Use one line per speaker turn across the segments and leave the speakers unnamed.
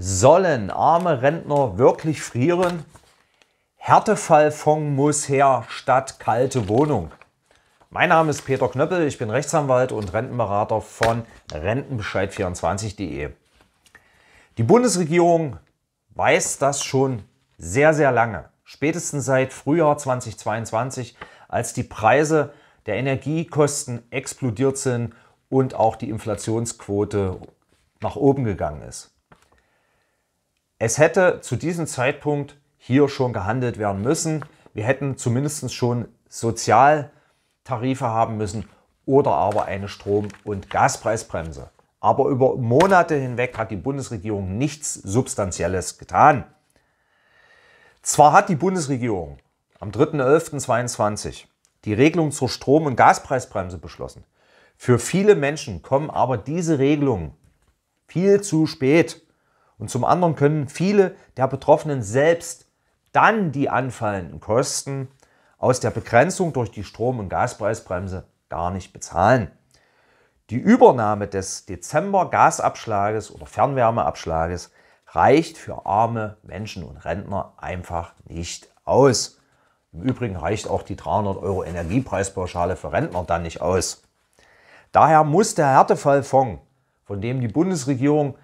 Sollen arme Rentner wirklich frieren? Härtefallfonds muss her statt kalte Wohnung. Mein Name ist Peter Knöppel, ich bin Rechtsanwalt und Rentenberater von Rentenbescheid24.de. Die Bundesregierung weiß das schon sehr, sehr lange. Spätestens seit Frühjahr 2022, als die Preise der Energiekosten explodiert sind und auch die Inflationsquote nach oben gegangen ist. Es hätte zu diesem Zeitpunkt hier schon gehandelt werden müssen. Wir hätten zumindest schon Sozialtarife haben müssen oder aber eine Strom- und Gaspreisbremse. Aber über Monate hinweg hat die Bundesregierung nichts Substanzielles getan. Zwar hat die Bundesregierung am 3.11.22 die Regelung zur Strom- und Gaspreisbremse beschlossen. Für viele Menschen kommen aber diese Regelungen viel zu spät. Und zum anderen können viele der Betroffenen selbst dann die anfallenden Kosten aus der Begrenzung durch die Strom- und Gaspreisbremse gar nicht bezahlen. Die Übernahme des Dezember-Gasabschlages oder Fernwärmeabschlages reicht für arme Menschen und Rentner einfach nicht aus. Im Übrigen reicht auch die 300 Euro Energiepreispauschale für Rentner dann nicht aus. Daher muss der Härtefallfonds, von dem die Bundesregierung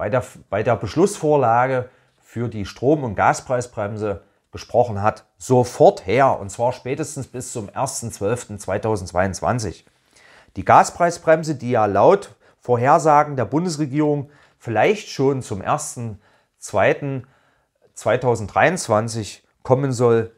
bei der, bei der Beschlussvorlage für die Strom- und Gaspreisbremse besprochen hat, sofort her und zwar spätestens bis zum 1.12.2022. Die Gaspreisbremse, die ja laut Vorhersagen der Bundesregierung vielleicht schon zum 1.2.2023 kommen soll,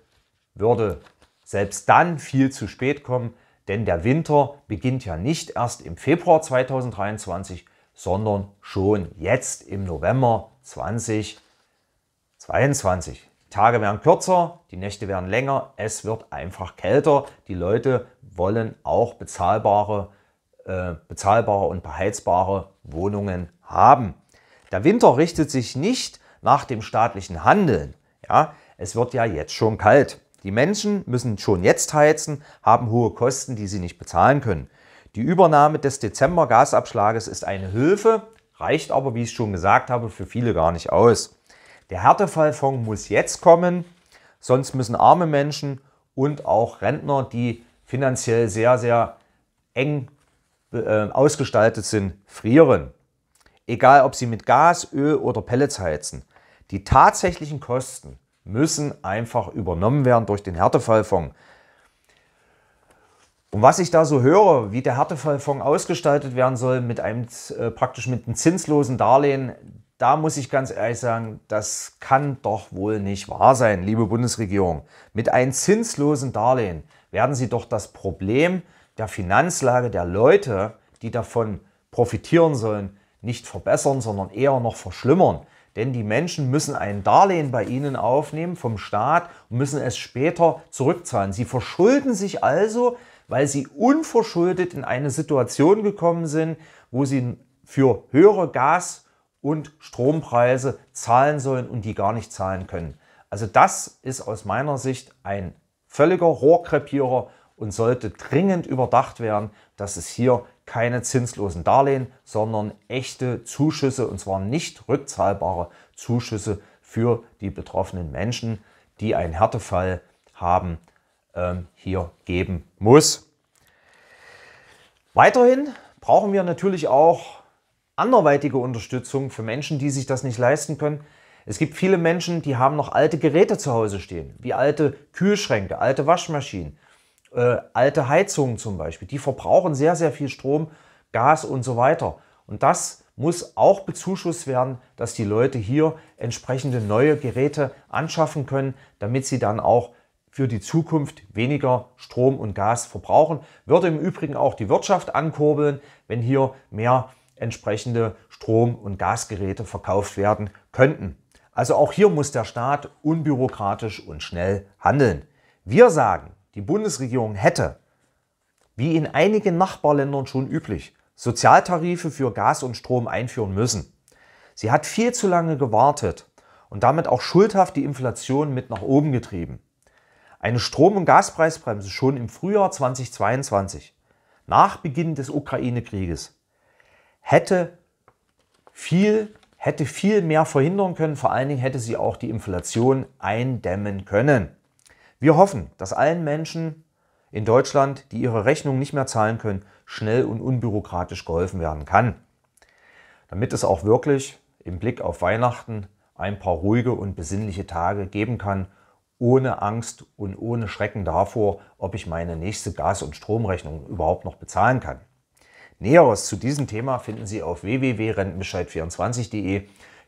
würde selbst dann viel zu spät kommen, denn der Winter beginnt ja nicht erst im Februar 2023, sondern schon jetzt im November 2022. Die Tage werden kürzer, die Nächte werden länger, es wird einfach kälter. Die Leute wollen auch bezahlbare, äh, bezahlbare und beheizbare Wohnungen haben. Der Winter richtet sich nicht nach dem staatlichen Handeln. Ja, es wird ja jetzt schon kalt. Die Menschen müssen schon jetzt heizen, haben hohe Kosten, die sie nicht bezahlen können. Die Übernahme des Dezember-Gasabschlages ist eine Hilfe, reicht aber, wie ich schon gesagt habe, für viele gar nicht aus. Der Härtefallfonds muss jetzt kommen, sonst müssen arme Menschen und auch Rentner, die finanziell sehr, sehr eng äh, ausgestaltet sind, frieren. Egal, ob sie mit Gas, Öl oder Pellets heizen. Die tatsächlichen Kosten müssen einfach übernommen werden durch den Härtefallfonds. Und was ich da so höre, wie der Härtefallfonds ausgestaltet werden soll, mit einem äh, praktisch mit einem zinslosen Darlehen, da muss ich ganz ehrlich sagen, das kann doch wohl nicht wahr sein, liebe Bundesregierung. Mit einem zinslosen Darlehen werden Sie doch das Problem der Finanzlage der Leute, die davon profitieren sollen, nicht verbessern, sondern eher noch verschlimmern. Denn die Menschen müssen ein Darlehen bei ihnen aufnehmen vom Staat und müssen es später zurückzahlen. Sie verschulden sich also, weil sie unverschuldet in eine Situation gekommen sind, wo sie für höhere Gas- und Strompreise zahlen sollen und die gar nicht zahlen können. Also das ist aus meiner Sicht ein völliger Rohrkrepierer und sollte dringend überdacht werden, dass es hier keine zinslosen Darlehen, sondern echte Zuschüsse und zwar nicht rückzahlbare Zuschüsse für die betroffenen Menschen, die einen Härtefall haben, ähm, hier geben muss. Weiterhin brauchen wir natürlich auch anderweitige Unterstützung für Menschen, die sich das nicht leisten können. Es gibt viele Menschen, die haben noch alte Geräte zu Hause stehen, wie alte Kühlschränke, alte Waschmaschinen, äh, alte Heizungen zum Beispiel. Die verbrauchen sehr, sehr viel Strom, Gas und so weiter. Und das muss auch bezuschusst werden, dass die Leute hier entsprechende neue Geräte anschaffen können, damit sie dann auch für die Zukunft weniger Strom und Gas verbrauchen. Würde im Übrigen auch die Wirtschaft ankurbeln, wenn hier mehr entsprechende Strom- und Gasgeräte verkauft werden könnten. Also auch hier muss der Staat unbürokratisch und schnell handeln. Wir sagen, die Bundesregierung hätte, wie in einigen Nachbarländern schon üblich, Sozialtarife für Gas und Strom einführen müssen. Sie hat viel zu lange gewartet und damit auch schuldhaft die Inflation mit nach oben getrieben. Eine Strom- und Gaspreisbremse schon im Frühjahr 2022, nach Beginn des Ukraine-Krieges, hätte viel, hätte viel mehr verhindern können, vor allen Dingen hätte sie auch die Inflation eindämmen können. Wir hoffen, dass allen Menschen in Deutschland, die ihre Rechnung nicht mehr zahlen können, schnell und unbürokratisch geholfen werden kann, damit es auch wirklich im Blick auf Weihnachten ein paar ruhige und besinnliche Tage geben kann, ohne Angst und ohne Schrecken davor, ob ich meine nächste Gas- und Stromrechnung überhaupt noch bezahlen kann. Näheres zu diesem Thema finden Sie auf www.rentenbescheid24.de